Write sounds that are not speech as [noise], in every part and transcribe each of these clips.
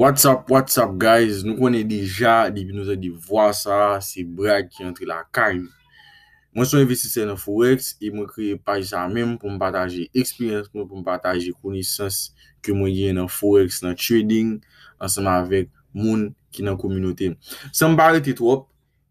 What's up, what's up guys, nou konè dija, di bi nou zè di vwa sa, si Brad ki yon tri la kaym. Mwen son investise nan forex, e mwen kreye paj sa mèm pou mwen pataje eksperyans, pou mwen pataje kounisans ke mwen gen nan forex, nan trading, anseman avèk moun ki nan kouminote. Sanm bare tit wop.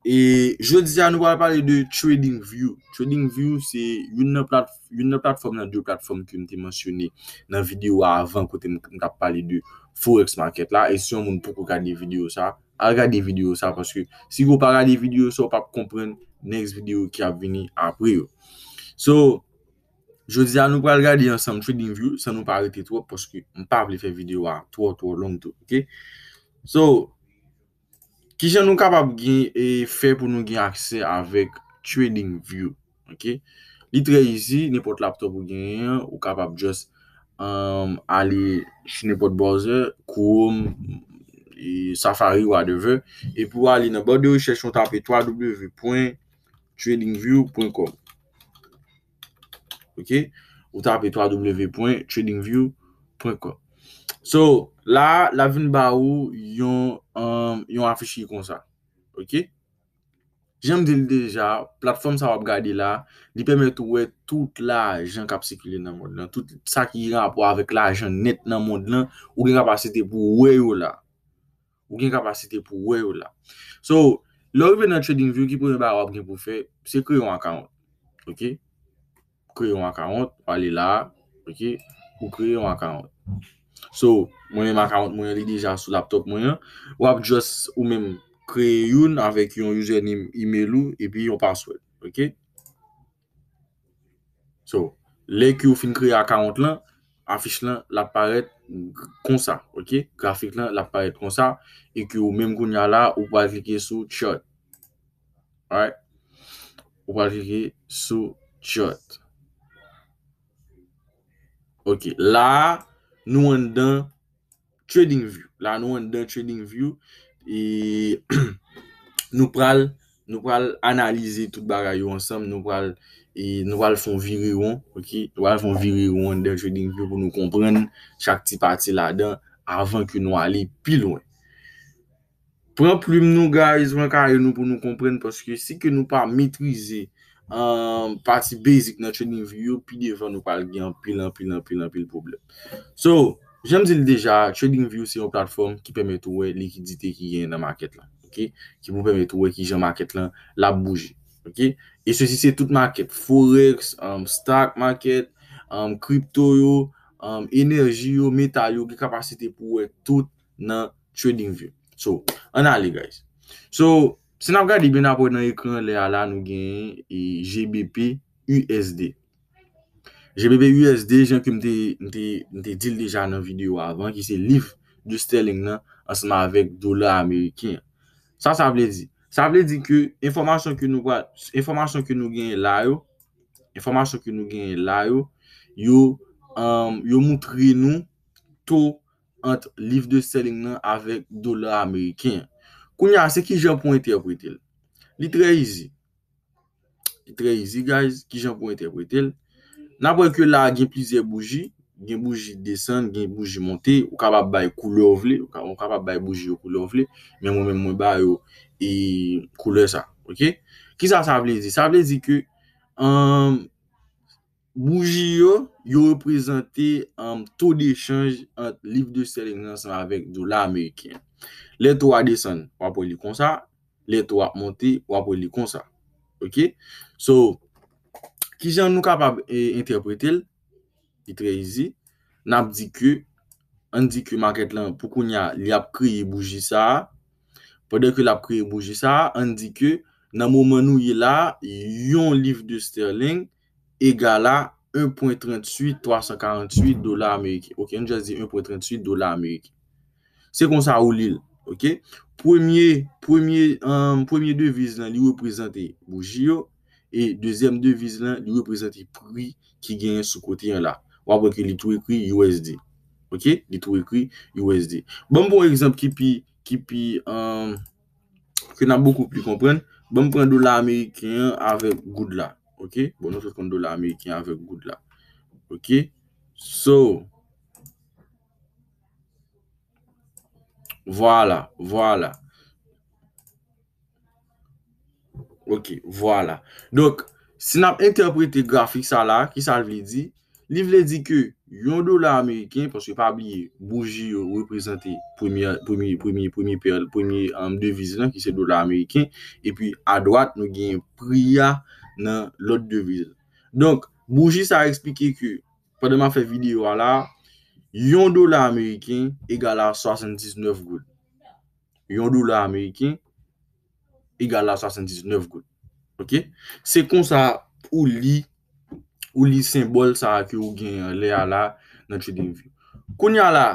E, je dizi anou kwa pale de trading view. Trading view, se yon nan platform, yon nan platform nan diyo platform ki mte mensyone nan video avan kote mte pale de forex market la. E, se yon moun pou kou gade de video sa, al gade de video sa. Paske, si gou pa gade de video sa, ou pa pou kompren next video ki ap vini apri yo. So, je dizi anou kwa al gade de yon sam trading view. Sa nou pa arrete to, paske, m pa ap li fe video a, to, to, long to. So, Ki jen nou kapap genye e fe pou nou genye akse avèk TradingView, ok? Li tre yizi, nipot laptop ou genye, ou kapap just um, alè chen nipot browser, koum, e, safari ou whatever, e pou alè nan bodi ou chèch yon tapè www.tradingview.com. Ok? Ou tapè www.tradingview.com. So, la, la vin ba ou, yon, um, yon afishi kon sa. Ok? Jem di l deja, platform sa wap gade la, di pemet ou we tout la jen kap sekile nan mod nan. Tout sa ki yon apwa avek la jen net nan mod nan, ou gen kapasite pou we ou la. Ou gen kapasite pou we ou la. So, lor ve nan trading view ki pou yon ba wap gen pou fe, se kre yon akamot. Ok? Kre yon akamot, wale la. Ok? Ou kre yon akamot. So, mwenye m a 40 mwenye li dija sou laptop mwenye. Wap just ou men kreye yon avek yon username, email ou epi yon password. Ok? So, le ki ou fin kreye a 40 lan, afish lan la paret konsa. Ok? Grafik lan la paret konsa. E ki ou men koun ya la, ou pa dike sou chot. Alright? Ou pa dike sou chot. Ok, la... Nou an dan trading view. La nou an dan trading view. E [clears throat] nou pral analize tout bagay yo ansam. Nou pral e nou val fon viri won. Ok. Nou val fon viri won dan trading view pou nou kompren chak ti pati la dan. Avan ke nou ale pi lwen. Pren ploum nou guys. Pren kare nou pou nou kompren. Pwoske se ke nou pa mitrize. Um, parti bezik nan Tradingview pi devran nou pal gyan pilan pilan pilan pilan pil problem. So, jèm zil deja Tradingview se yon platform ki pèmè tou wè likidite ki gen nan market lan ki pou pèmè tou wè ki gen market lan la bouje. Ok? E se si se tout market. Forex um, stock market um, crypto yo, enerji yo meta yo, ki kapasite pou wè tout nan Tradingview So, an ale guys So Sin ap gade, ibe na pou nan ekran le ala nou genye GBP USD. GBP USD, jen ki mte dil deja nan video avan, ki se lift du sterling nan asma vek dola Amerikyan. Sa, sa vle di. Sa vle di ki, informasyon ki nou genye la yo, informasyon ki nou genye la yo, yo um, moutri nou to ant lift du sterling nan avek dola Amerikyan. Kounya, se ki jen pou entepretel? Li tre easy. Li tre easy guys, ki jen pou entepretel. Na pwen ke la gen plize bouji, gen bouji desen, gen bouji monte, ou kapap bay koule ou vle, ou kapap bay bouji ou koule ou vle, men mwen mwen bay ou koule sa, ok? Ki sa sa vle zi? Sa vle zi ke bouji yo yo reprezenti an to de chanj ant liv de selenansan avek do la Ameriken. Le to a desen, wap wap li konsa. Le to a monte, wap wap li konsa. Ok? So, ki jan nou kapab e interpretil, ki tre yizi, nap di ke, an di ke maket lan, poukoun ya li ap kriye bouji sa, pwede ke li ap kriye bouji sa, an di ke, nan mou manou yi la, yon liv de sterling, egala 1.38348 dolar Ameriki. Ok, an jazi 1.38 dolar Ameriki. Se konsa ou li l? Ok, euh, premier devise lan li reprezenti bouji yo. Et deuxième devise lan li reprezenti poui ki genye sou kote yan la. Ou apon ke li tou ekwi USD. Ok, li tou ekwi USD. Bon bon exemple ki pi, ki pi, ke euh, nan beaucoup pi kompren, bon bon do la Amerikyan avek goud la. Ok, bon bon do la Amerikyan avek goud la. Ok, so... Voila, voila. Ok, voila. Donk, si nap interprete grafik sa la, ki sa l vle di, li vle di ke yon do la Ameriken, porske pa biye, Bougie yo represente premier devise nan, ki se do la Ameriken, epi a doat nou gen priya nan lot devise. Donk, Bougie sa explike ke, pa deman fe video ala, Yon do la Ameriken e gala 69 goul. Yon do la Ameriken e gala 69 goul. Ok? Se kon sa ou li, ou li sembol sa ke ou gen le ala nan trading view. Kon ya la,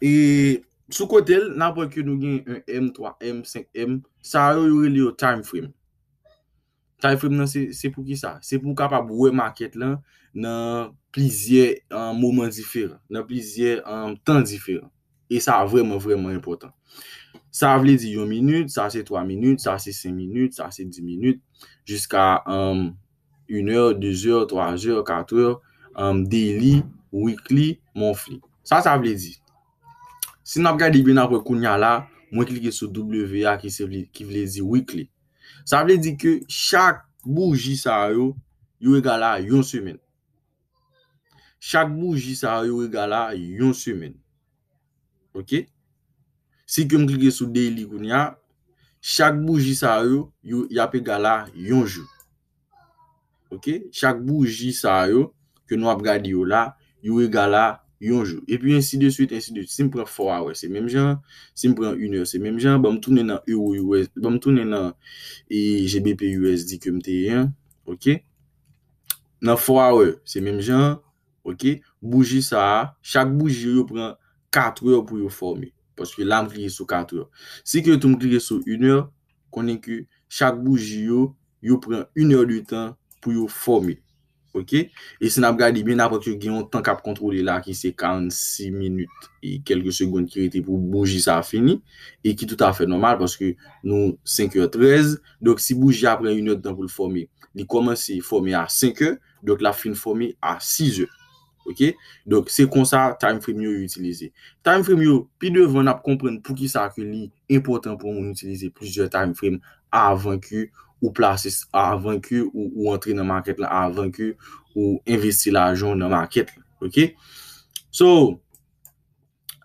e sou kotel, nan po ke nou gen 1M, 3M, 5M, sa yo yore li yo time frame. Ta fèm nan se pou ki sa? Se pou kap ap wè ma ket lan nan plizye an mouman difèran, nan plizye an tan difèran. E sa vreman vreman impotant. Sa vle di yon minut, sa se 3 minut, sa se 5 minut, sa se 10 minut, jiska 1 hr, 2 hr, 3 hr, 4 hr, daily, weekly, mon fli. Sa sa vle di. Si nan ap gade bi nan ap kounya la, mwen klike sou WA ki vle di weekly. Sa vle di ke chak bouji sa yo, yu e gala yon semen. Chak bouji sa yo e gala yon semen. Ok? Se ke m klike sou dey li koun ya, chak bouji sa yo, yu yap e gala yon joun. Ok? Chak bouji sa yo, ke nou ap gadi yo la, yu e gala yon joun. Yonjou. Epi, ensi de suite, ensi de suite, se mpren 4 hour, se mpren 1 hour, se mpren 1 hour, se mpren 1 hour, ba mtounen nan EOUS, ba mtounen nan EGBPUSD, kemteye, ok? Nan 4 hour, se mpren 1 hour, ok? Bouji sa, chak bouji yo, yo pran 4 hour pou yo formi. Paske lan kliye sou 4 hour. Se ke tou mkliye sou 1 hour, konen ki chak bouji yo, yo pran 1 hour di tan pou yo formi. Ok, e se nap gadi ben apot yo gen yon tank ap kontrole la ki se 46 minute e kelke segonde ki yo ete pou bougi sa fini. E ki tout afe normal paske nou 5h13, dok si bougi apren yon note tan pou l formi. Li koman se l formi a 5h, dok la fin formi a 6h. Ok, dok se konsa time frame yo yon utilize. Time frame yo, pi devon ap kompren pou ki sa akil ni important pou moun utilize plisye time frame a avanku. Ou plasis a avan ku ou entri nan market la, a avan ku ou investi la ajon nan market la, ok? So,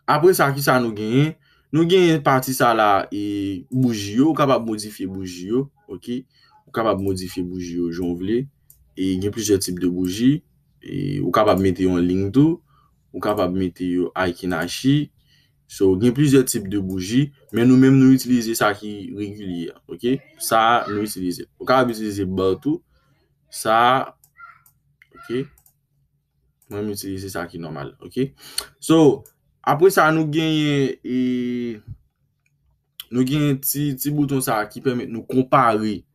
apre sa ki sa nou genyen, nou genyen parti sa la e bougi yo, ou kapab modifi bougi yo, ok? Ou kapab modifi bougi yo, joun vle, e genyen plis de tip de bougi, e ou kapab meti yo en link do, ou kapab meti yo a ikenashi, So, gen plusieurs types de bougie, mais nous-mêmes nous utilisons ça qui est régulier, ok? Ça, nous utilisons. Au cas où nous utilisons partout, ça, ok? Nous-mêmes utilisons ça qui est normal, ok? So, après ça, nous gagnons et nous gagnons un petit bouton ça qui permet de nous comparer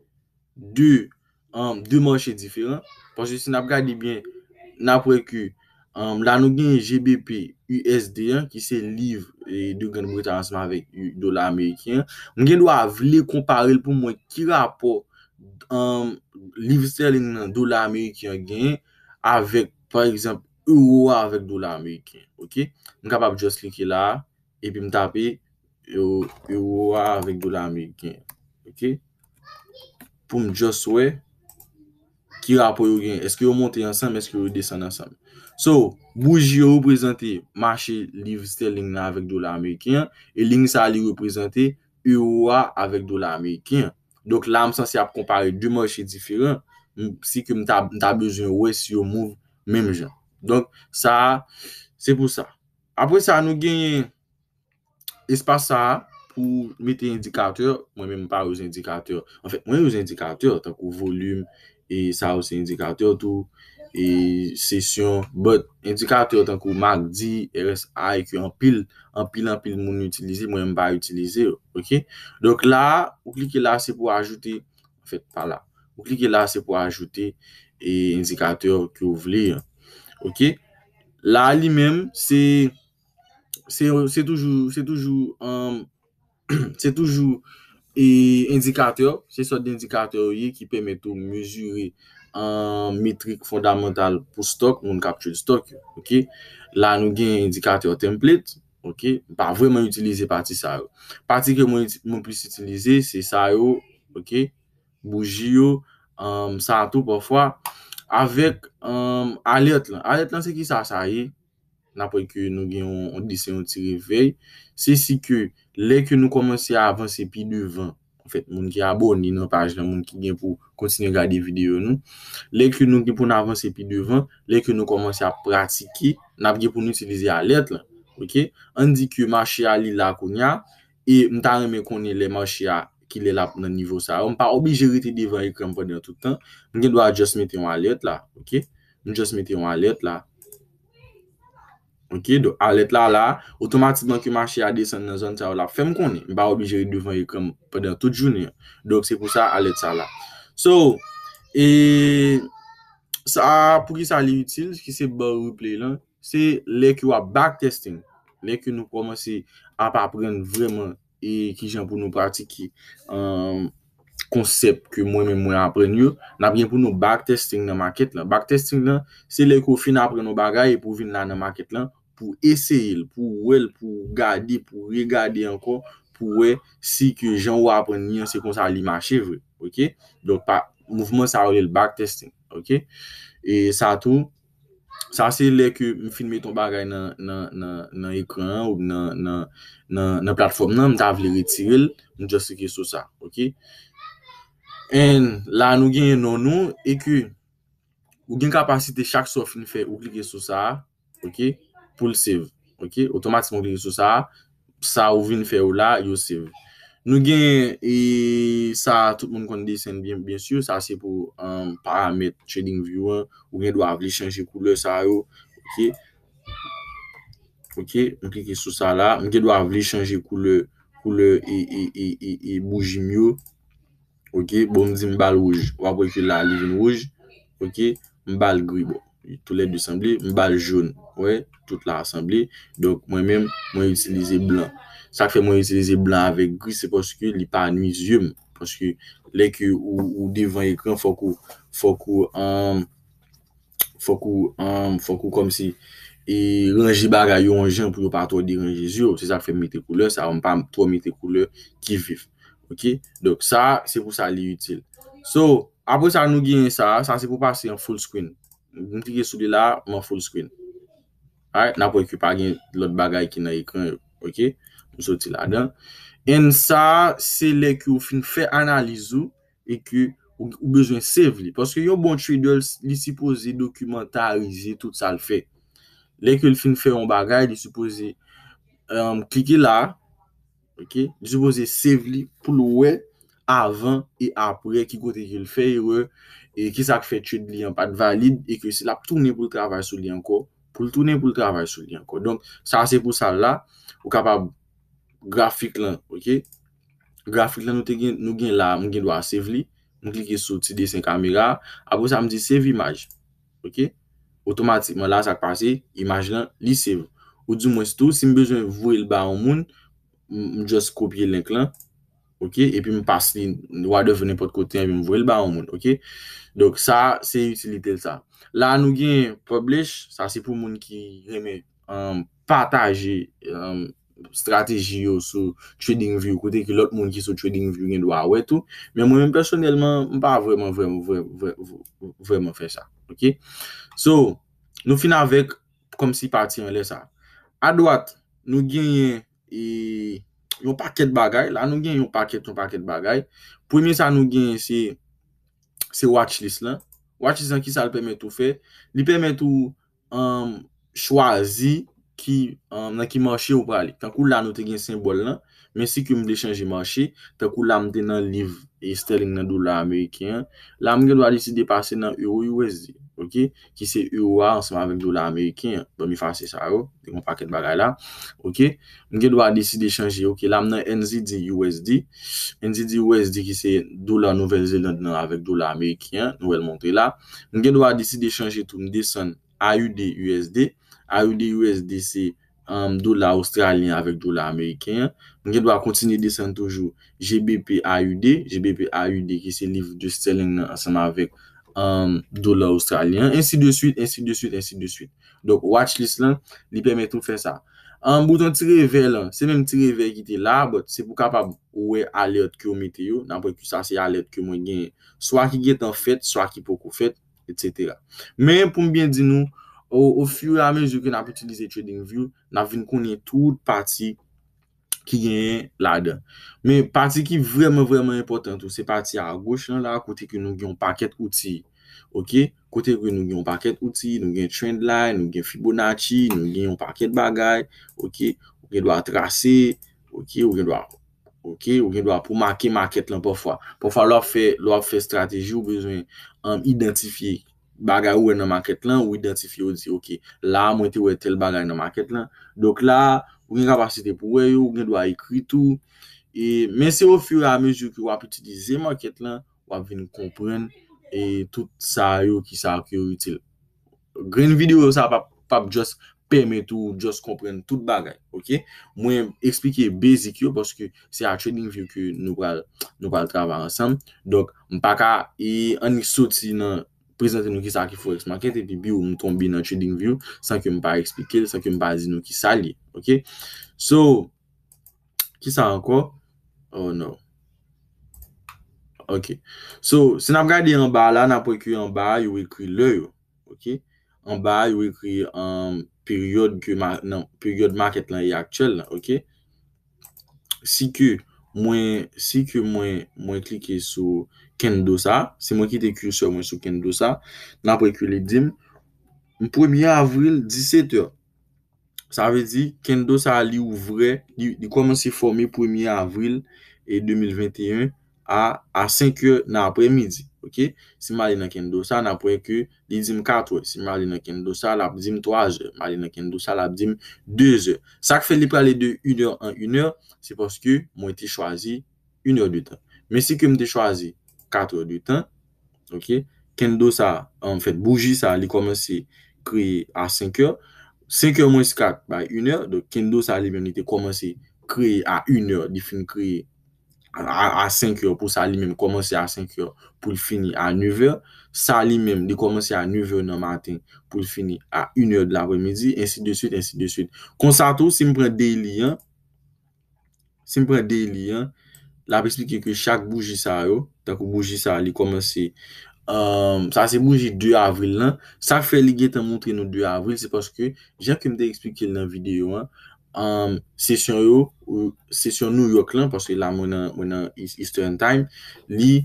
um, deux marchés différents. Parce que si nous regardons bien, nous avons vu que um, là, nous gagnons un GBPUSD qui se livre e du gen mwita ansman vek do la Amerikyan. Mwen gen do avle kompare l pou mwen kira po um, livsel in do la Amerikyan gen avek, par exemple, euro avek do la Amerikyan. Ok? Mwen kapap jost like la, e pi mtapi, euro avek do la Amerikyan. Ok? Pou m jost we, kira po yo gen. Eske yo monte ansman, eske yo desen ansman. So, Boujie yo reprezenti machè livstè ling nan avèk do la amèykin. E ling sa li reprezenti u ou a avèk do la amèykin. Dok lam sa si ap kompare di manche diferent. Si ke mta bezwen wè si yo mou mèm jan. Dok sa, se pou sa. Apre sa nou genye espasa pou mete indikator. Mwen mèm pa ou zindikator. Enfèk mwen ou zindikator. Takou volume e sa ou zindikator tou. Et c'est sur bot. Indicateur tankou MACD, RSI, ki an pil, an pil, an pil moun utilize, moun mba utilize, ok? Donc, la, ou klike la, se pou ajoute, en fait, pa la. Ou klike la, se pou ajoute, et indicateur ki ou vle, ok? La, li mem, se, se toujou, se toujou, [clears throat] se toujou. E indikator, se sot de indikator ye ki pèmè tou mèjure an metrik fondamental pou stok, moun kapchou stok, ok? La nou gen indikator template, ok? Mpa vwèman utilize pati sa yo. Pati ke moun pwis utilize se sa yo, ok? Bouji yo, msa tou pa fwa. Avèk, alèt lan, alèt lan se ki sa sa ye? napwen ki nou gen yon disen yon ti rivey. Se si ki, lè ki nou komanse avanse pi duvan, an fèt, moun ki abon, di nou paj nan moun ki gen pou kontinye gadi videyo nou, lè ki nou gen pou n'avanse pi duvan, lè ki nou komanse ap pratiki, nap gen pou n'utilize alet la, ok? An di ki, machia li la konya, e mta reme konye le machia ki le la pou nan nivou sa. An pa obi jiriti divan yon kranpon yon toutan, mwen gen dwa jos meten yon alet la, ok? Mwen jos meten yon alet la, Ok, do alet la la, otomatikman ki manche adesan nan zon ta ou la, fem koni, ba obijeri devan yu kom pedan tout jouni. Dok se pou sa, alet sa la. So, e, sa, pou ki sa li yutil, ki se ba replay lan, se le ki wap back testing, le ki nou komanse ap apren vreman e ki jan pou nou pratiki um, konsep ki mwen mwen mwen apren yu, nap gen pou nou back testing nan maket lan. Back testing lan, se le ki ou fin apren nou bagay e pou vin nan nan maket lan, pou eseyil, pou wèl, pou gade, pou regade ankon, pou wè si ke jan wapren ni an sekons a li mache vre, ok? Donk pa, mouvment sa wèl, backtesting, ok? E sa tou, sa se lè ke m finme ton bagay nan ekran, ou nan platform nan, m ta vle retiril, m josteke sou sa, ok? En, la nou genye non nou, e ku, ou gen kapasite chak so finfe ou klike sou sa, ok? pou l save, ok, otomatis moun kli sou sa, sa ou vin fe ou la, yo save. Nou gen, e sa, tout moun kondisen, bien, bien sou, sa se pou um, paramet trading view an, ou gen dwa avli chanje koule sa yo, ok, ok, moun kli ki sou sa la, moun gen dwa avli chanje koule, koule e, e, e, e, e, boujim yo, ok, bon zin mbal rouj, wap wakil la li vin rouj, ok, mbal gri bo. tout lè de sèmblè, mba joun. Wè, tout lè rè sèmblè. Donk, mwen mèm, mwen itilize blan. Sa k fè mwen itilize blan avèk gris, se poske li pa nwi zyum. Poske, lè ki ou devan ekran, fòk ou, fòk ou, fòk ou, fòk ou, fòk ou kom si, rèngi baga yon joun pou yo patou di rèngi zyum. Se sa fè mète kouleur, sa wèm pa mète kouleur ki vif. Donk, sa, se pou sa li yutil. So, apos sa nou genye sa, sa se pou pasi an full screen. Mpike sou de la, man full screen. Aè, nan pou ekipa gen lòt bagay ki nan ekren. Ok, msoti la dan. En sa, se lè ki ou fin fè analizou, e ki ou bezwen save li. Paske yon bon chidol li sipose dokumentarize tout sa l fè. Lè ki ou fin fè yon bagay, li sipose kike la. Ok, li sipose save li pou l wè, avan e apre ki kote ki l fè yon wè. E ki sak fè tchèd li an pat valid e ki se la pou tounen pou l trabay sou li an ko. Pou l tounen pou l trabay sou li an ko. Donk, sa se pou sa la, ou kapab grafik lan, ok? Grafik lan nou gen la, mwen gen do a save li. Mwen klike sou ti desen kamera. Apo sa mwen di save imaj, ok? Otomatikman la sak pase, imaj lan li save. Ou di mwen stou, si mwen bejwen vwe l ba an moun, mwen just kopye link lan. Ok, epi mwen pas li, mwen wade vene pot kote, mwen vwe lba w moun, ok. Dok sa, se utilite lsa. La, nou gen publish, sa se pou moun ki reme euh, pataje euh, strategi yo sou trading view, kote ki lot moun ki sou trading view, mwen wade wwe tou. Men mwen mwen personelman, mwen pa vreman, vreman, vreman, vreman fe sa, ok. So, nou fin avek, kom si pati yon le sa. A doat, nou genye, e... Yon paket bagay. La nou gen yon paket, yon paket bagay. Primi sa nou gen se watch list lan. Watch list an ki sa l pemet ou fe. Li pemet ou um, chwazi ki um, nan ki manche ou prali. Kankou la nou te gen sembol lan. Men si ki ou m de chanje manche, te kou lam te nan liv e sterling nan do la Amerikyan, lam gen do a deside pase nan Euro USD, ok? Ki se Euro A ansama avik do la Amerikyan, be mi fansi sa yo, te kon paket bagay la, ok? Men gen do a deside chanje, ok, lam nan NZD USD, NZD USD ki se do la Nouvel Zeland nan avik do la Amerikyan, nou el monte la, men gen do a deside chanje tou m de san AUD USD, AUD USD se... Um, dola australien avèk dola amerikèn. Mwen gen dwa kontinye de san toujou GBP AUD. GBP AUD ki se liv de sterling nan asan avèk um, dola australien. Ensi de suite, ensi de suite, ensi de suite. Dok, watch list lan, li pèmète ou fè sa. An um, bouton tire vel, se mèm tire vel ki te la, bot se pou kapab ouwe alèd ki oumite yo. Nan pou ekou sa se alèd ki mwen gen swa ki get an fèt, swa ki pokou fèt, etc. Men pou mbyen di nou, Ou fiw la menjou ki nap utilize Tradingview, nap vin konye tout pati ki genye la den. Men pati ki vremen vremen important ou se pati a goch an la, kote ki nou gen yon paket outi. Kote ki nou gen yon paket outi, nou gen Trendline, nou gen Fibonacci, nou gen yon paket bagay. Ou gen do a trase, ou gen do a pou make market lan pou fwa. Pou fwa lor fe strategi ou bezwen identifiye. bagay ouwe nan maket lan, ou identifi ou di, ok, la mwen te ouwe tel bagay nan maket lan, dok la, ou gen kapasite pou we yo, gen dwa ikri tou, e, men se ou fi ouwe a meju ki wap iti di zi maket lan, wap veni kompren, e tout sa yo ki sa akyo util. Green video yo sa pap just peme tou just kompren tout bagay, ok? Mwen eksplike bezik yo, poske se a trading view ki nou pal nou pal travare ansam, dok mpaka e anisot si nan Prezente nou ki sa ki forex market eti bi ou m toumbi nan trading view. San ke m pa ekspike, san ke m pa zin nou ki sali. Ok. So. Ki sa an kwa? Oh no. Ok. So, se nan gade yon ba la, nan pou ekri yon ba, yon ekri lè yo. Ok. Yon ba, yon ekri yon um, period market lan yi e akchel la. Ok. Si ki... mwen si ke mwen klike sou kendo sa, se mwen ki te kuse mwen sou kendo sa, nan apre kuledim, mwen 1 avril 17h, sa ve di kendo sa li ouvre, di koman se forme 1 avril 2021 e a 5h nan apre midi. Ok, si ma li nan ken do sa, nan apwe ke li zim 4, si ma li nan ken do sa, la ap zim 3 je, ma li nan ken do sa, la ap zim 2 je. Sa ke fè li prele de 1 je an 1 je, se pwoske mwen te chwazi 1 je du tan. Men se ke mwen te chwazi 4 je du tan, ok, ken do sa, an fèt, bouji sa li komanse kreye a 5 je, 5 je mwen se kak, ba 1 je, do ken do sa li mwen te komanse kreye a 1 je, di fin kreye. A 5 yo pou sa li menm komanse a 5 yo pou li fini a 9 yo. Sa li menm li komanse a 9 yo nan maten pou li fini a 1 yo de la remedi. Ensi de suite, ensi de suite. Konsato, si mpre de li, an. Si mpre de li, an. La ap eksplike ke chak bouji sa yo. Takou bouji sa li komanse. Sa se bouji 2 avril lan. Sa fe li getan mwontre nou 2 avril. Se paske, jan ke mte eksplike nan videyo, an. Um, session yo, ou session New York lan, paske la mwen an Eastern Time, li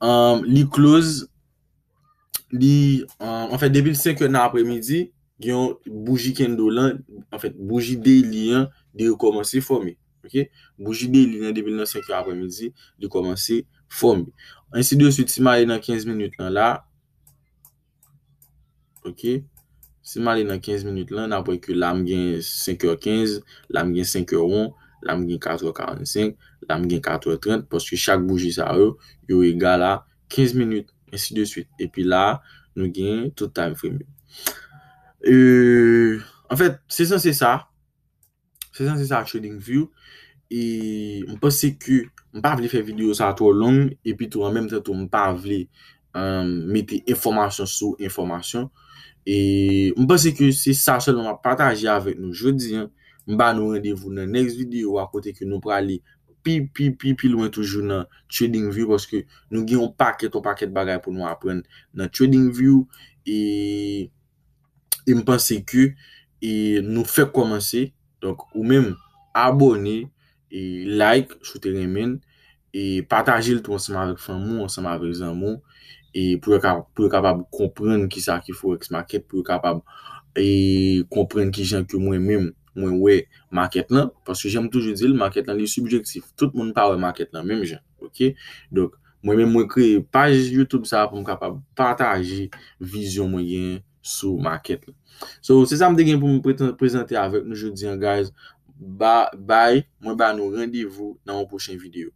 um, li close li, an um, fèd debil 5 yo nan apremidi, gyon bouji kendo lan, an fèd bouji de li an, de yo komanse fome, ok, bouji de li an debil 9 yo apremidi, de yo komanse fome, an si de yo sutima lan 15 minut nan la ok Si ma li nan 15 minute la, nan apwe ki la m gen 5h15, la m gen 5h01, la m gen 4h45, la m gen 4h30, pos ki chak boujis a yo, yo e gala 15 minute, ensi de suite. E pi la, nou gen tout time frame. En fèt, se san se sa, se san se sa TradingView, e m pos se ki m pa vle fè video sa to long, e pi tou an menm te tou m pa vle euh, meti informasyon sou informasyon, E mpense ki se sa sol mwa pataje avek nou jodi, mba nou rende vou nan next video akote ki nou prale pi pi pi pi lwen toujou nan trading view. Poske nou gen yon paket yon paket bagay pou nou apren nan trading view. E, e mpense ki e, nou fe komanse, ou men abone, e like, choute remen, e pataje lto ansama avek fan moun, ansama avek zan moun. E pou e kapab kompren ki sa ki fwo ekse ma ket, pou e kapab kompren ki jen ki mwen mwen mwen we ma ket lan, paske jen mwen toujou di, le ma ket lan li subjektif, tout moun pawe ma ket lan, mwen mwen mwen kre page YouTube sa, pou mwen kapab pataji vizyon mwen gen sou ma ket lan. So, se sa mwen degen pou mwen prezante avèk noujou diyan guys, bye, mwen ba nou randevou nan mwen pochèn video.